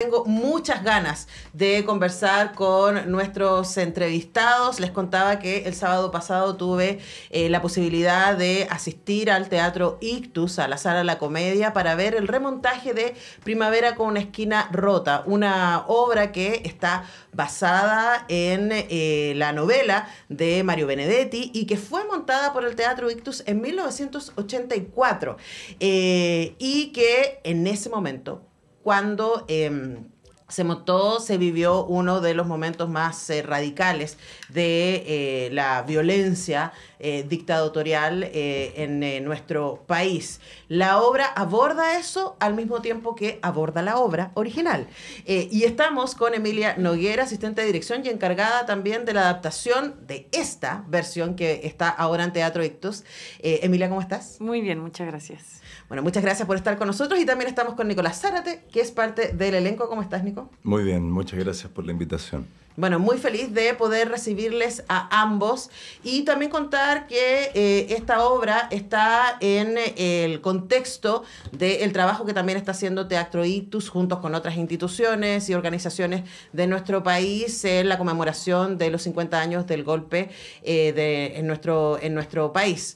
Tengo muchas ganas de conversar con nuestros entrevistados. Les contaba que el sábado pasado tuve eh, la posibilidad de asistir al Teatro Ictus, a la Sala de la Comedia, para ver el remontaje de Primavera con una esquina rota, una obra que está basada en eh, la novela de Mario Benedetti y que fue montada por el Teatro Ictus en 1984 eh, y que en ese momento cuando em, se montó, se vivió uno de los momentos más eh, radicales de eh, la violencia eh, dictatorial eh, en eh, nuestro país. La obra aborda eso al mismo tiempo que aborda la obra original. y estamos con Emilia Noguera, asistente de dirección y encargada también de la adaptación de esta versión que está ahora en Teatro Ictus. Emilia, ¿cómo estás? Muy bien, muchas gracias. Bueno, muchas gracias por estar con nosotros y también estamos con Nicolás Zárate, que es parte del elenco. ¿Cómo estás, Nico? Muy bien, muchas gracias por la invitación. Bueno, muy feliz de poder recibirles a ambos y también contar que eh, esta obra está en el contexto del trabajo que también está haciendo Teatro Itus juntos con otras instituciones y organizaciones de nuestro país en la conmemoración de los 50 años del golpe eh, en, nuestro, en nuestro país.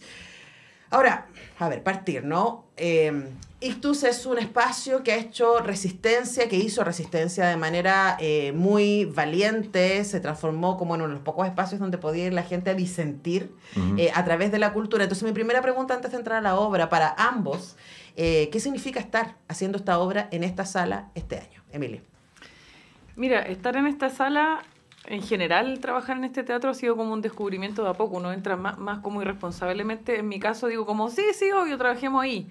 Ahora, a ver, partir, ¿no? Em, Ictus es un espacio que ha hecho resistencia, que hizo resistencia de manera eh, muy valiente, se transformó como en uno de los pocos espacios donde podía ir la gente a disentir eh, a través de la cultura. Entonces, mi primera pregunta antes de entrar a la obra para ambos, eh, ¿qué significa estar haciendo esta obra en esta sala este año? Emilia. Mira, estar en esta sala en general trabajar en este teatro ha sido como un descubrimiento de a poco. Uno entra más, más como irresponsablemente. En mi caso digo como, sí, sí, obvio, trabajemos ahí.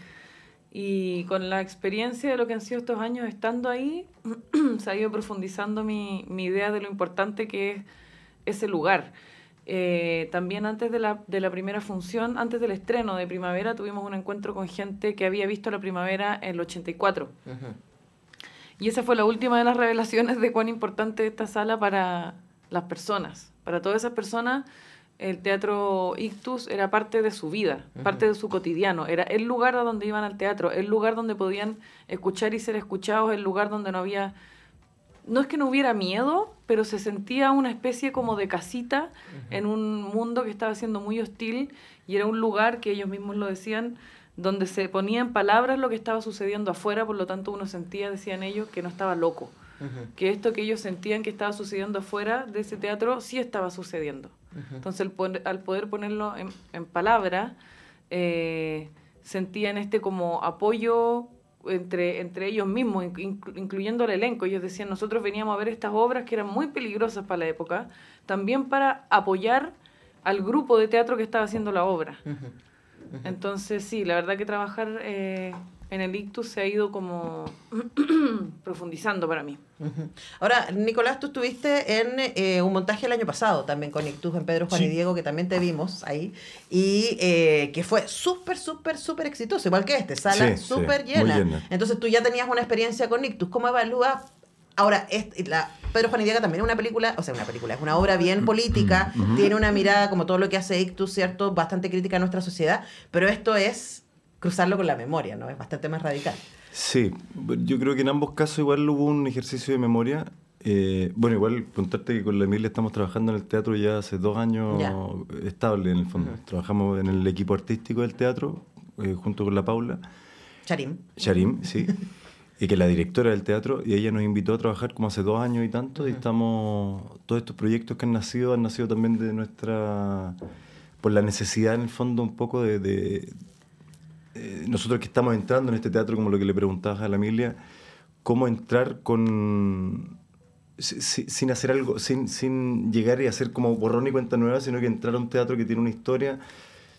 Y con la experiencia de lo que han sido estos años estando ahí, se ha ido profundizando mi, idea de lo importante que es ese lugar. Eh, también antes de la, de la, primera función, antes del estreno de Primavera, tuvimos un encuentro con gente que había visto la Primavera en el 84. Y esa fue la última de las revelaciones de cuán importante esta sala para las personas. Para todas esas personas, el teatro Ictus era parte de su vida, parte de su cotidiano. Era el lugar a donde iban al teatro, el lugar donde podían escuchar y ser escuchados, el lugar donde no había no es que no hubiera miedo, pero se sentía una especie como de casita en un mundo que estaba siendo muy hostil y era un lugar que ellos mismos lo decían, donde se ponía en palabras lo que estaba sucediendo afuera, por lo tanto uno sentía, decían ellos, que no estaba loco, que esto que ellos sentían que estaba sucediendo afuera de ese teatro sí estaba sucediendo. Entonces al poder ponerlo en, palabras, eh, sentían este como apoyo entre, entre ellos mismos, incluyendo el elenco. Ellos decían, nosotros veníamos a ver estas obras que eran muy peligrosas para la época, también para apoyar al grupo de teatro que estaba haciendo la obra. Entonces, sí, la verdad que trabajar eh, en el ictus se ha ido como profundizando para mí. Ahora, Nicolás, tú estuviste en eh, un montaje el año pasado también con Ictus en Pedro, Juan y Diego, que también te vimos ahí, y eh, que fue súper, súper, súper exitoso, igual que este, sala súper llena. llena. Entonces tú ya tenías una experiencia con Ictus, ¿cómo evalúas Ahora, es la, Pedro Juan y también es una película, o sea, una película, es una obra bien mm, política, mm, tiene una mirada, como todo lo que hace Ictus, ¿cierto? Bastante crítica a nuestra sociedad, pero esto es cruzarlo con la memoria, ¿no? Es bastante más radical. Sí, yo creo que en ambos casos igual hubo un ejercicio de memoria. Eh, bueno, igual contarte que con la Emilia estamos trabajando en el teatro ya hace dos años estable en el fondo. Mm. Trabajamos en el equipo artístico del teatro eh, junto con la Paula. Charim. Charim, sí. y que la directora del teatro, y ella nos invitó a trabajar como hace dos años y tanto, y estamos, todos estos proyectos que han nacido han nacido también de nuestra, por la necesidad en el fondo un poco de, eh, nosotros que estamos entrando en este teatro, como lo que le preguntabas a la Emilia, cómo entrar con, sin, hacer algo, sin, sin llegar y hacer como borrón y cuenta nueva, sino que entrar a un teatro que tiene una historia,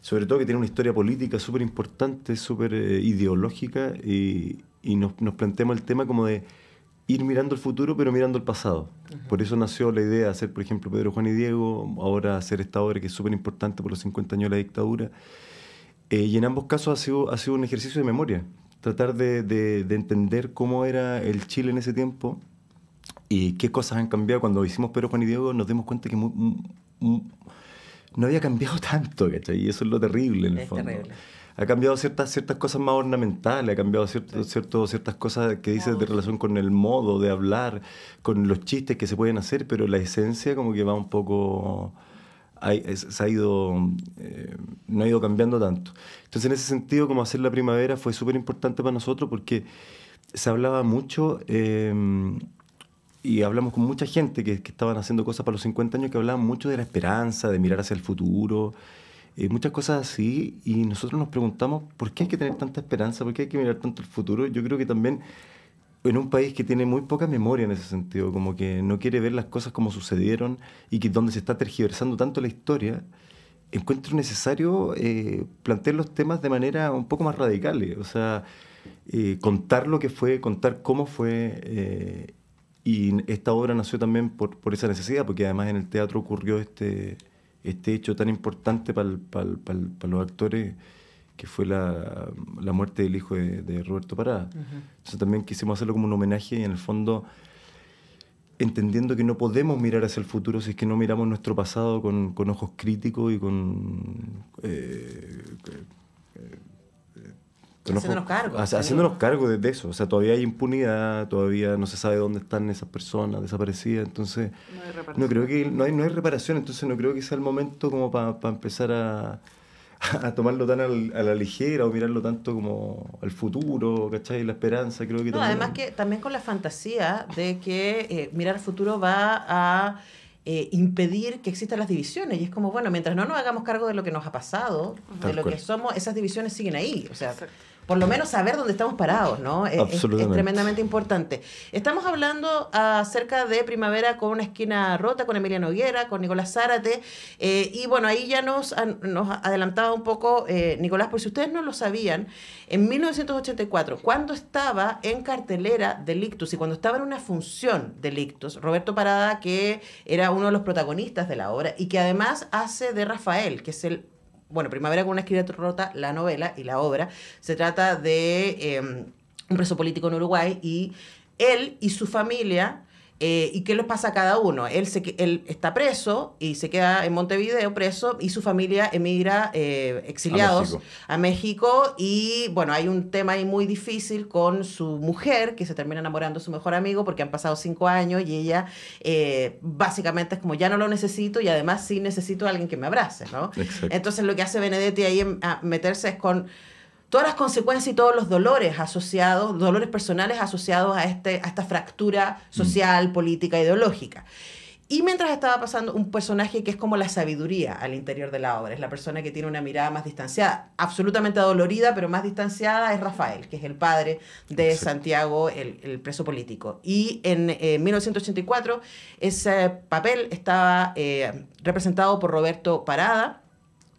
sobre todo que tiene una historia política súper importante, súper eh, ideológica y y nos, planteamos el tema como de ir mirando el futuro, pero mirando el pasado. Por eso nació la idea de hacer, por ejemplo, Pedro Juan y Diego, ahora hacer esta obra que es súper importante por los 50 años de la dictadura. Eh, y en ambos casos ha sido, ha sido un ejercicio de memoria, tratar de, entender cómo era el Chile en ese tiempo y qué cosas han cambiado. Cuando hicimos Pedro Juan y Diego nos dimos cuenta que no había cambiado tanto, ¿cachai? Y eso es lo terrible en el fondo. Ha cambiado ciertas, ciertas cosas más ornamentales, ha cambiado ciertas cosas que dices de relación con el modo de hablar, con los chistes que se pueden hacer, pero la esencia como que va un poco... ha ido, eh, no ha ido cambiando tanto. Entonces, en ese sentido, como hacer la primavera fue súper importante para nosotros porque se hablaba mucho eh, y hablamos con mucha gente que, estaban haciendo cosas para los 50 años que hablaban mucho de la esperanza, de mirar hacia el futuro, eh, muchas cosas así. Y nosotros nos preguntamos, ¿por qué hay que tener tanta esperanza? ¿Por qué hay que mirar tanto el futuro? Yo creo que también en un país que tiene muy poca memoria en ese sentido, como que no quiere ver las cosas como sucedieron y que donde se está tergiversando tanto la historia, encuentro necesario eh, plantear los temas de manera un poco más radical, eh, o sea, contar lo que fue, contar cómo fue y esta obra nació también por, esa necesidad, porque además en el teatro ocurrió este, este hecho tan importante para los actores, que fue la, muerte del hijo de, Roberto Parada. Entonces también quisimos hacerlo como un homenaje y en el fondo entendiendo que no podemos mirar hacia el futuro si es que no miramos nuestro pasado con, ojos críticos y con... Eh, eh, haciéndonos cargo. haciéndonos cargo de eso. O sea, todavía hay impunidad, todavía no se sabe dónde están esas personas desaparecidas. Entonces, no, hay reparación. creo que no hay, no hay reparación. Entonces, no creo que sea el momento como para empezar a, tomarlo tan a la ligera o mirarlo tanto como al futuro, ¿cachai? La esperanza, creo que no, también... Además que también con la fantasía de que eh, mirar al futuro va a eh, impedir que existan las divisiones. Y es como, bueno, mientras no nos hagamos cargo de lo que nos ha pasado, de lo que somos, esas divisiones siguen ahí. O sea, por lo menos saber dónde estamos parados, ¿no? Es, tremendamente importante. Estamos hablando ah, acerca de Primavera con una esquina rota, con Emilia Noguera, con Nicolás Zárate, eh, y bueno, ahí ya nos, nos adelantaba un poco eh, Nicolás, por si ustedes no lo sabían, en 1984, cuando estaba en cartelera Delictus y cuando estaba en una función Delictus, Roberto Parada, que era uno de los protagonistas de la obra y que además hace de Rafael, que es el bueno, Primavera con una escritura rota, la novela y la obra, se trata de em, un preso político en Uruguay y él y su familia eh, ¿Y qué les pasa a cada uno? Él, se, él está preso y se queda en Montevideo preso y su familia emigra eh, exiliados a México. y bueno, hay un tema ahí muy difícil con su mujer que se termina enamorando de su mejor amigo porque han pasado cinco años y ella eh, básicamente es como ya no lo necesito y además sí necesito a alguien que me abrace, ¿no? Entonces lo que hace Benedetti ahí a meterse es con todas las consecuencias y todos los dolores asociados, dolores personales asociados a, este, a esta fractura mm. social, política, ideológica. Y mientras estaba pasando un personaje que es como la sabiduría al interior de la obra, es la persona que tiene una mirada más distanciada, absolutamente adolorida, pero más distanciada, es Rafael, que es el padre de Santiago, el, preso político. Y en 1984 eh, ese papel estaba eh, representado por Roberto Parada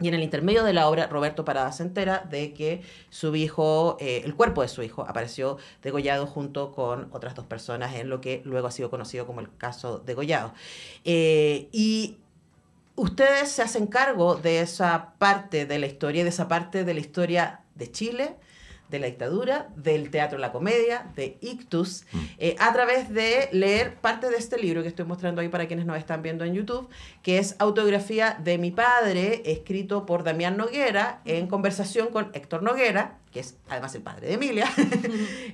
y en el intermedio de la obra, Roberto Parada se entera de que su hijo, eh, el cuerpo de su hijo, apareció degollado junto con otras dos personas en lo que luego ha sido conocido como el caso degollado. Eh, y ustedes se hacen cargo de esa parte de la historia, de esa parte de la historia de Chile, de la dictadura, del teatro La Comedia, de Ictus, mm. eh, a través de leer parte de este libro que estoy mostrando ahí para quienes nos están viendo en YouTube, que es Autografía de mi padre, escrito por Damián Noguera, en conversación con Héctor Noguera, que es además el padre de Emilia.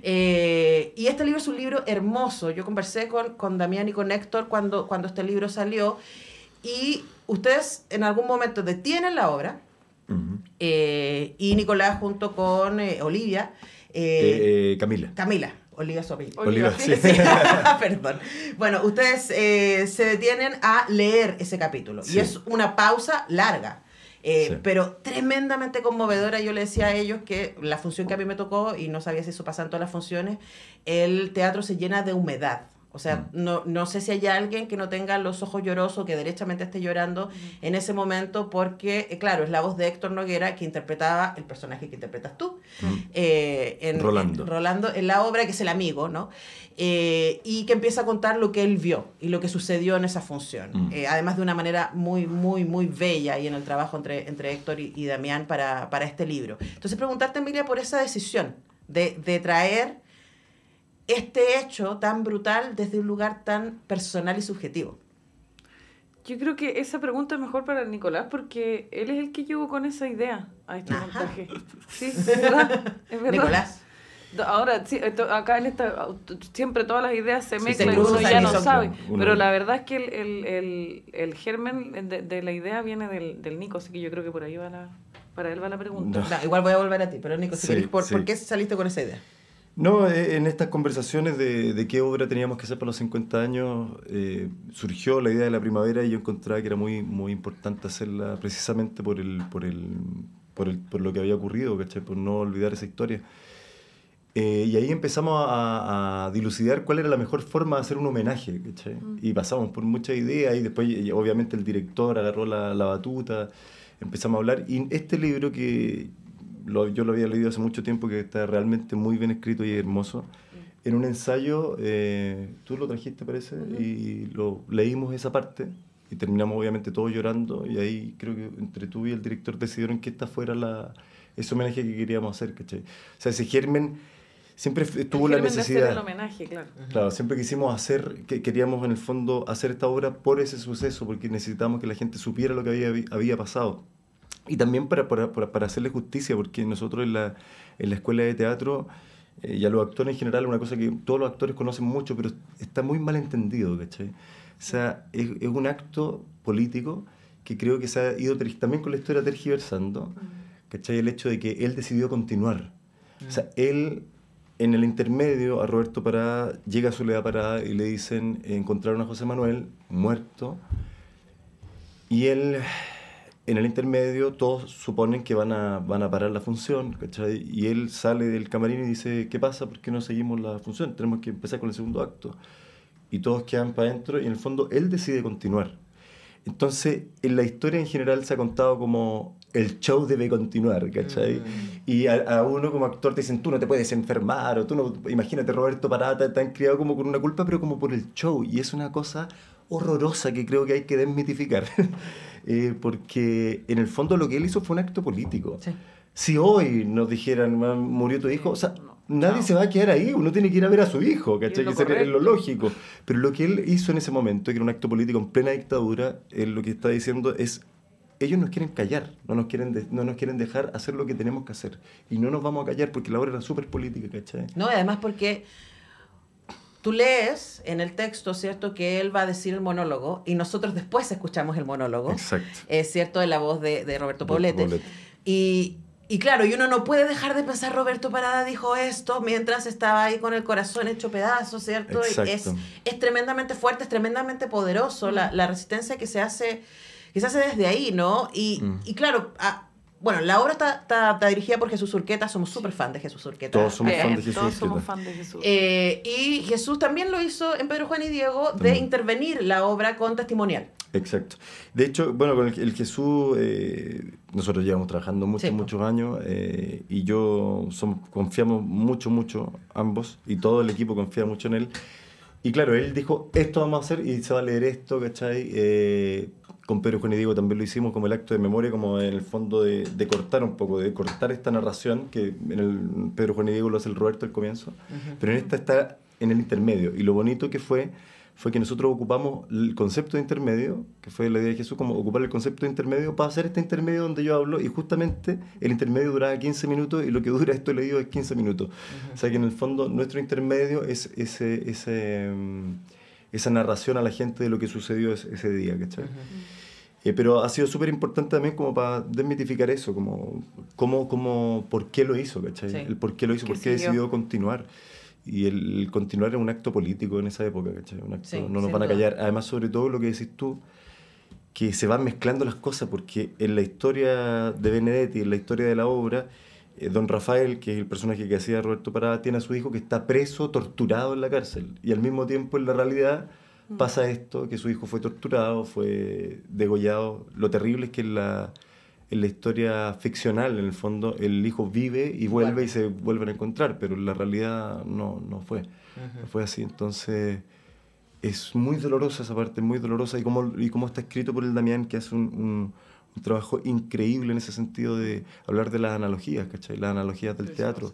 Eh, y este libro es un libro hermoso. Yo conversé con, con Damián y con Héctor cuando, cuando este libro salió. Y ustedes en algún momento detienen la obra, eh, y Nicolás junto con eh, Olivia. Eh, Camila. Camila. Olivia Perdón. Bueno, ustedes se detienen a leer ese capítulo. Y es una pausa larga. Pero tremendamente conmovedora, yo le decía a ellos que la función que a mí me tocó, y no sabía si eso pasan todas las funciones, el teatro se llena de humedad. O sea, mm. no, no sé si hay alguien que no tenga los ojos llorosos, que derechamente esté llorando en ese momento, porque, eh, claro, es la voz de Héctor Noguera que interpretaba el personaje que interpretas tú, mm. eh, en, Rolando. En, Rolando, en la obra que es el amigo, ¿no? Eh, y que empieza a contar lo que él vio y lo que sucedió en esa función, mm. además de una manera muy, muy, muy bella y en el trabajo entre, entre Héctor y, Damián para, este libro. Entonces, preguntarte, Emilia, por esa decisión de, de traer este hecho tan brutal desde un lugar tan personal y subjetivo? Yo creo que esa pregunta es mejor para Nicolás porque él es el que llegó con esa idea a este montaje. Sí, ¿Es verdad? Nicolás. Ahora, sí, acá él está, siempre todas las ideas se mezclan, y uno ya no sabe. Pero la verdad es que el, germen de, la idea viene del, del, Nico, así que yo creo que por ahí va la, para él va la pregunta. igual voy a volver a ti, pero Nico, querés, ¿por qué saliste con esa idea? No, eh, en estas conversaciones de, de, qué obra teníamos que hacer para los 50 años, eh, surgió la idea de la primavera y yo encontraba que era muy, muy importante hacerla precisamente por, el, por, el, por, el, por lo que había ocurrido, por no olvidar esa historia. Eh, y ahí empezamos a, a, dilucidar cuál era la mejor forma de hacer un homenaje, mm. Y pasamos por muchas ideas y después obviamente el director agarró la, la, batuta, empezamos a hablar. Y este libro que, yo lo había leído hace mucho tiempo, que está realmente muy bien escrito y hermoso. Mm. En un ensayo, eh, tú lo trajiste, parece, y lo leímos esa parte y terminamos obviamente todos llorando y ahí creo que entre tú y el director decidieron que esta fuera la, ese homenaje que queríamos hacer, ¿cachai? O sea, ese germen siempre tuvo la necesidad. De hacer homenaje, claro. Claro, siempre quisimos hacer, que queríamos en el fondo hacer esta obra por ese suceso, porque necesitábamos que la gente supiera lo que había, había pasado. Y también para, para, para, hacerle justicia, porque nosotros en la, en la escuela de teatro eh, y a los actores en general, una cosa que todos los actores conocen mucho, pero está muy mal entendido, ¿cachai? O sea, es, es un acto político que creo que se ha ido también con la historia tergiversando, ¿cachai? El hecho de que él decidió continuar. O sea, él, en el intermedio, a Roberto Parada, llega a Soledad Parada y le dicen, encontraron a José Manuel muerto, y él en el intermedio todos suponen que van a, van a parar la función, ¿cachai? Y él sale del camarín y dice, ¿qué pasa? ¿Por qué no seguimos la función? Tenemos que empezar con el segundo acto. Y todos quedan para adentro y en el fondo él decide continuar. Entonces, en la historia en general se ha contado como el show debe continuar, ¿cachai? Mm. Y a, uno como actor te dicen, tú no te puedes enfermar, o tú no, imagínate Roberto Parata, te han criado como con una culpa, pero como por el show. Y es una cosa horrorosa que creo que hay que desmitificar. Eh, porque en el fondo lo que él hizo fue un acto político. Si hoy nos dijeran, murió tu hijo, o sea, nadie se va a quedar ahí, uno tiene que ir a ver a su hijo, ¿cachai? que es lo lógico. Pero lo que él hizo en ese momento, que era un acto político en plena dictadura, lo que está diciendo es ellos nos quieren callar, no nos quieren, no nos quieren dejar hacer lo que tenemos que hacer. Y no nos vamos a callar porque la obra era súper política, ¿cachai? No, además porque tú lees en el texto, ¿cierto?, que él va a decir el monólogo y nosotros después escuchamos el monólogo. Es cierto, de la voz de, Roberto Poblete. Y, claro, y uno no puede dejar de pensar, Roberto Parada dijo esto mientras estaba ahí con el corazón hecho pedazos, ¿cierto? Es, es, tremendamente fuerte, es tremendamente poderoso la, mm. resistencia que se hace que desde ahí, ¿no? Y, mm. y claro, a, bueno, la obra está, dirigida por Jesús Urqueta, somos súper fans de Jesús Urqueta. Todos somos eh, fans de Jesús eh, y Jesús también lo hizo en Pedro Juan y Diego de intervenir la obra con testimonial. Exacto. De hecho, bueno, con el, Jesús, eh, nosotros llevamos trabajando muchos, muchos años y yo confiamos mucho, mucho ambos y todo el equipo confía mucho en él. Y claro, él dijo, esto vamos a hacer y se va a leer esto, ¿cachai? con Pedro Juan y también lo hicimos como el acto de memoria, como en el fondo de, cortar un poco, de cortar esta narración que en el Pedro Juan y Diego lo hace el Roberto al comienzo, pero en esta está en el intermedio. Y lo bonito que fue fue que nosotros ocupamos el concepto de intermedio, que fue la idea de Jesús, como ocupar el concepto de intermedio para hacer este intermedio donde yo hablo, y justamente el intermedio duraba 15 minutos y lo que dura esto leído es 15 minutos. O sea que en el fondo nuestro intermedio es ese, ese, mm, esa narración a la gente de lo que sucedió ese, día, ¿cachai? Eh, pero ha sido súper importante también como para desmitificar eso, como, como, como por qué lo hizo, ¿cachai? El por qué lo hizo, por qué decidió continuar. Y el continuar era un acto político en esa época, ¿cachai? Un acto, no nos van a callar. Además, sobre todo lo que decís tú, que se van mezclando las cosas, porque en la historia de Benedetti, en la historia de la obra, eh, don Rafael, que es el personaje que hacía Roberto Parada, tiene a su hijo que está preso, torturado en la cárcel. Y al mismo tiempo, en la realidad pasa esto, que su hijo fue torturado, fue degollado. Lo terrible es que en la, la historia ficcional, en el fondo, el hijo vive y vuelve y se vuelven a encontrar, pero en la realidad no, no fue. fue así. Entonces es muy dolorosa esa parte, muy dolorosa, y cómo, y está escrito por el Damián, que hace un, trabajo increíble en ese sentido de hablar de las analogías, ¿cachai? Las analogías del teatro,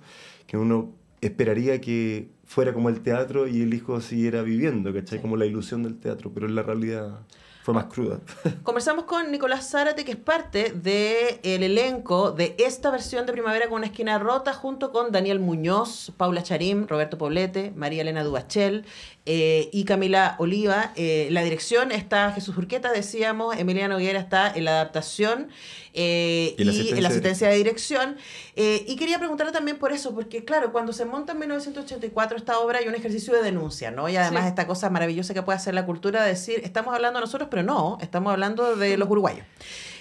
que uno esperaría que fuera como el teatro y el hijo siguiera viviendo, ¿cachai? Como la ilusión del teatro, pero en la realidad fue más cruda. Conversamos con Nicolás Zárate, que es parte del elenco de esta versión de Primavera con una esquina rota, junto con Daniel Muñoz, Paula Charim, Roberto Poblete, María Elena Dubachel, eh, y Camila Oliva. Eh, la dirección está Jesús Urqueta, decíamos, Emiliano Noguera está en la adaptación eh, y, en la asistencia de dirección. y quería preguntarle también por eso, porque claro, cuando se monta en 1984 esta obra hay un ejercicio de denuncia, ¿no? Y además esta cosa maravillosa que puede hacer la cultura, decir, estamos hablando nosotros, pero no, estamos hablando de los uruguayos.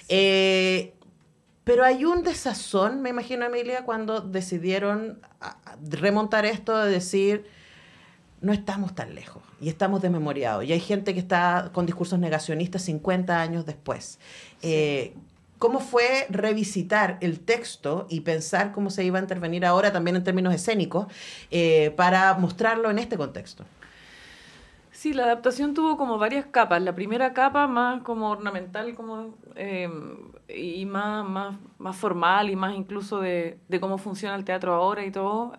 Pero hay un desazón, me imagino, Emilia, cuando decidieron remontar esto de decir, no estamos tan lejos y estamos desmemoriados. Y hay gente que está con discursos negacionistas 50 años después. Eh, ¿Cómo fue revisitar el texto y pensar cómo se iba a intervenir ahora también en términos escénicos eh, para mostrarlo en este contexto? Sí, la adaptación tuvo como varias capas. La primera capa más como ornamental como, eh, y más, más, más, formal y más incluso de, cómo funciona el teatro ahora y todo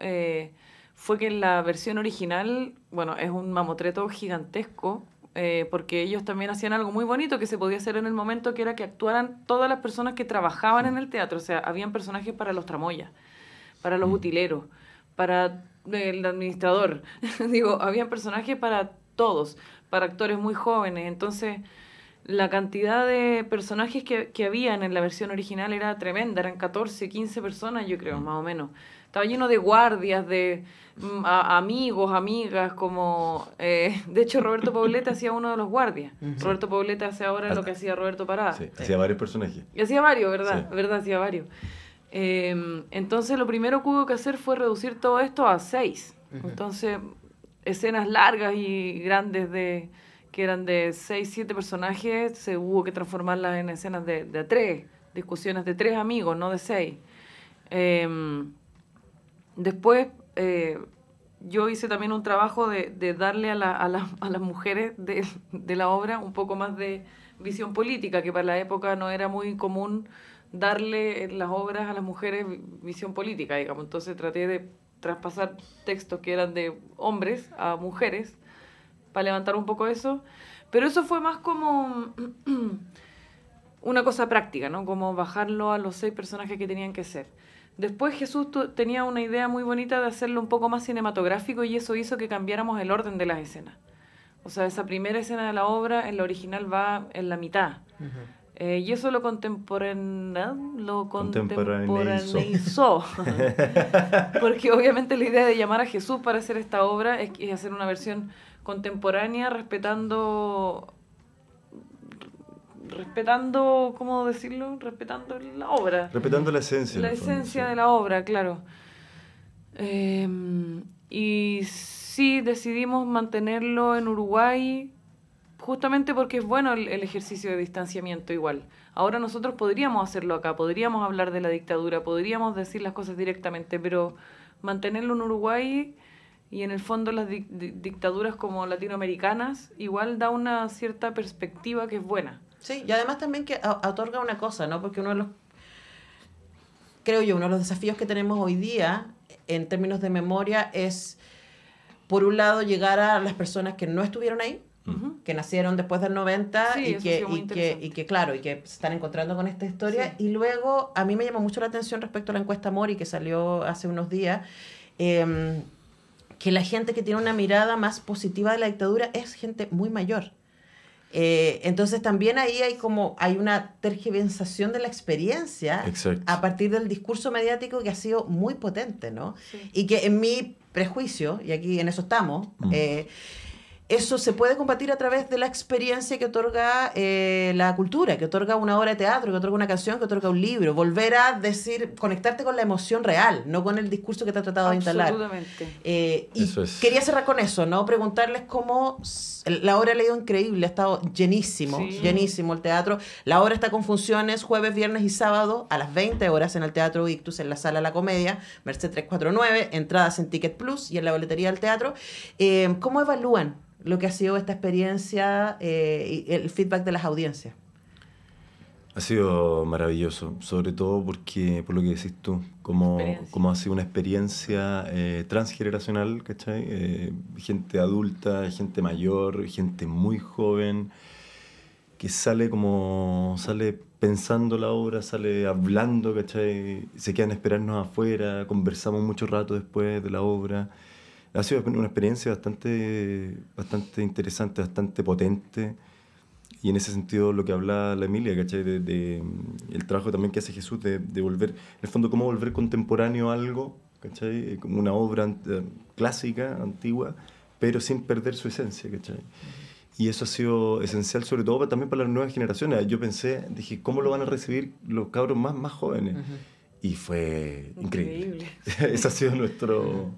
fue que en la versión original, bueno, es un mamotreto gigantesco, eh, porque ellos también hacían algo muy bonito que se podía hacer en el momento, que era que actuaran todas las personas que trabajaban en el teatro, o sea, habían personajes para los tramoyas, para los mm. utileros, para el administrador, digo, habían personajes para todos, para actores muy jóvenes, entonces la cantidad de personajes que, que habían en la versión original era tremenda, eran 14, 15 personas, yo creo, mm. más o menos. Estaba lleno de guardias, de mm, amigos, amigas, como... Eh, de hecho, Roberto Poblete hacía uno de los guardias. Roberto Poblete hace ahora lo que hacía Roberto Parada. Sí, hacía varios personajes. Y hacía varios, ¿verdad? ¿Verdad? Hacía varios. Em, entonces, lo primero que hubo que hacer fue reducir todo esto a seis. Entonces, escenas largas y grandes de que eran de seis, siete personajes, se hubo que transformarlas en escenas de, de tres, discusiones de tres amigos, no de seis. Eh, Después eh, yo hice también un trabajo de, darle a, las mujeres de, la obra un poco más de visión política, que para la época no era muy común darle en las obras a las mujeres visión política, digamos. Entonces traté de traspasar textos que eran de hombres a mujeres para levantar un poco eso. Pero eso fue más como una cosa práctica, ¿no? Como bajarlo a los seis personajes que tenían que ser. Después Jesús tenía una idea muy bonita de hacerlo un poco más cinematográfico y eso hizo que cambiáramos el orden de las escenas. O sea, esa primera escena de la obra en la original va en la mitad. Eh, y eso lo, lo contemporaneizó. Porque obviamente la idea de llamar a Jesús para hacer esta obra es hacer una versión contemporánea respetando respetando, ¿cómo decirlo? Respetando la obra. Respetando la esencia. La esencia de la obra, claro. Em, y sí decidimos mantenerlo en Uruguay justamente porque es bueno el, ejercicio de distanciamiento igual. Ahora nosotros podríamos hacerlo acá, podríamos hablar de la dictadura, podríamos decir las cosas directamente, pero mantenerlo en Uruguay y en el fondo las dictaduras como latinoamericanas igual da una cierta perspectiva que es buena. Sí, y además también que otorga una cosa, ¿no? Porque uno de los, creo yo, uno de los desafíos que tenemos hoy día en términos de memoria es, por un lado, llegar a las personas que no estuvieron ahí, que nacieron después del 90 y, que, claro, y que se están encontrando con esta historia. Y luego, a mí me llamó mucho la atención respecto a la encuesta Mori que salió hace unos días. Em, que la gente que tiene una mirada más positiva de la dictadura es gente muy mayor. Eh, entonces también ahí hay como hay una tergiversación de la experiencia a partir del discurso mediático que ha sido muy potente, ¿no? Y que en mi prejuicio, y aquí en eso estamos, mm. eh, eso se puede compartir a través de la experiencia que otorga eh, la cultura, que otorga una obra de teatro, que otorga una canción, que otorga un libro. Volver a decir, conectarte con la emoción real, no con el discurso que te ha tratado de instalar. Absolutamente. Eh, y quería cerrar con eso, ¿no? Preguntarles cómo. La obra ha leído increíble, ha estado llenísimo, llenísimo el teatro. La obra está con funciones jueves, viernes y sábado a las 20 horas en el Teatro Victus, en la Sala La Comedia, Merced 349, entradas en Ticket Plus y en la boletería del teatro. Eh, ¿Cómo evalúan? lo que ha sido esta experiencia eh, y el feedback de las audiencias. Ha sido maravilloso, sobre todo porque, por lo que decís tú, como, ha sido una experiencia eh, transgeneracional, ¿cachai? Eh, gente adulta, gente mayor, gente muy joven, que sale como, sale pensando la obra, sale hablando, ¿cachai? Se quedan a afuera, conversamos mucho rato después de la obra ha sido una experiencia bastante, bastante interesante, bastante potente. Y en ese sentido, lo que habla la Emilia, ¿cachai? De, mm, el trabajo también que hace Jesús de, volver, en el fondo, cómo volver contemporáneo algo, ¿cachai? Eh, como una obra eh, clásica, antigua, pero sin perder su esencia, ¿cachai? Y eso ha sido esencial, sobre todo también para las nuevas generaciones. Yo pensé, dije, ¿cómo lo van a recibir los cabros más, más jóvenes? Y fue increíble. increíble. Ese ha sido nuestro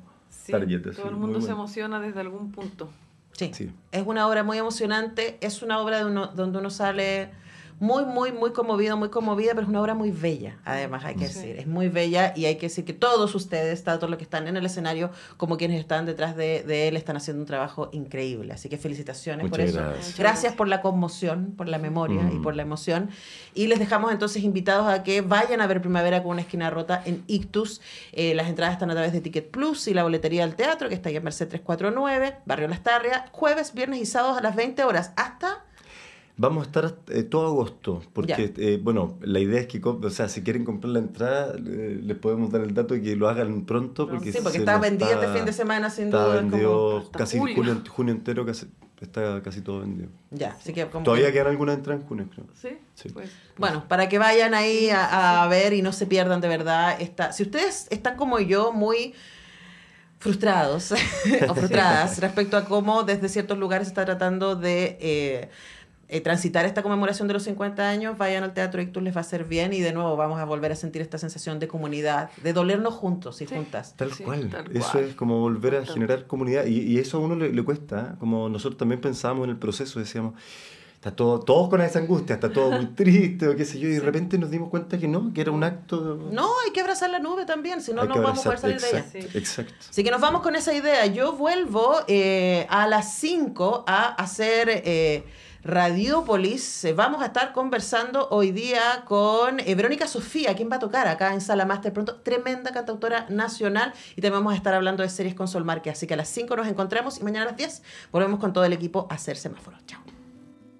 todo el mundo se emociona desde algún punto. sí. Es una obra muy emocionante. Es una obra de uno, donde uno sale muy, muy, muy conmovido, muy conmovida, pero es una obra muy bella, además hay que decir, es muy bella y hay que decir que todos ustedes, tanto los que están en el escenario como quienes están detrás de, él, están haciendo un trabajo increíble. Así que felicitaciones por eso. Gracias. gracias. por la conmoción, por la memoria y por la emoción. Y les dejamos entonces invitados a que vayan a ver Primavera con una esquina rota en Ictus. Eh, las entradas están a través de Ticket Plus y la boletería del teatro, que está ahí en Merced 349, Barrio Las jueves, viernes y sábados a las 20 horas. Hasta Vamos a estar eh, todo agosto, porque, eh, bueno, la idea es que, o sea, si quieren comprar la entrada, les podemos dar el dato y que lo hagan pronto. Porque sí, porque está vendido este fin de semana, sin está duda. Vendido casi Junio, entero, casi, está casi todo vendido. Ya, así que como Todavía quedan algunas entradas en junio, creo. Sí, sí. Pues, bueno, para que vayan ahí a, ver y no se pierdan de verdad. Esta... Si ustedes están como yo, muy frustrados o frustradas respecto a cómo desde ciertos lugares se está tratando de eh, eh, transitar esta conmemoración de los 50 años, vayan al Teatro Ictus, les va a hacer bien y de nuevo vamos a volver a sentir esta sensación de comunidad, de dolernos juntos y juntas. Tal, cual. eso es como volver a generar comunidad y, eso a uno le, cuesta, ¿eh? como nosotros también pensábamos en el proceso, decíamos, está todo, todos con esa angustia, está todo muy triste o qué sé yo, y de repente nos dimos cuenta que no, que era un acto... No, hay que abrazar la nube también, si no, no vamos a poder salir de ella. Exacto. Así que nos vamos con esa idea. Yo vuelvo eh, a las 5 a hacer... Radiópolis. Eh, vamos a estar conversando hoy día con eh, Verónica Sofía, quien va a tocar acá en Sala Master pronto. Tremenda cantautora nacional. Y también vamos a estar hablando de series con Sol Marque. Así que a las 5 nos encontramos y mañana a las 10 volvemos con todo el equipo a hacer semáforos. Chao.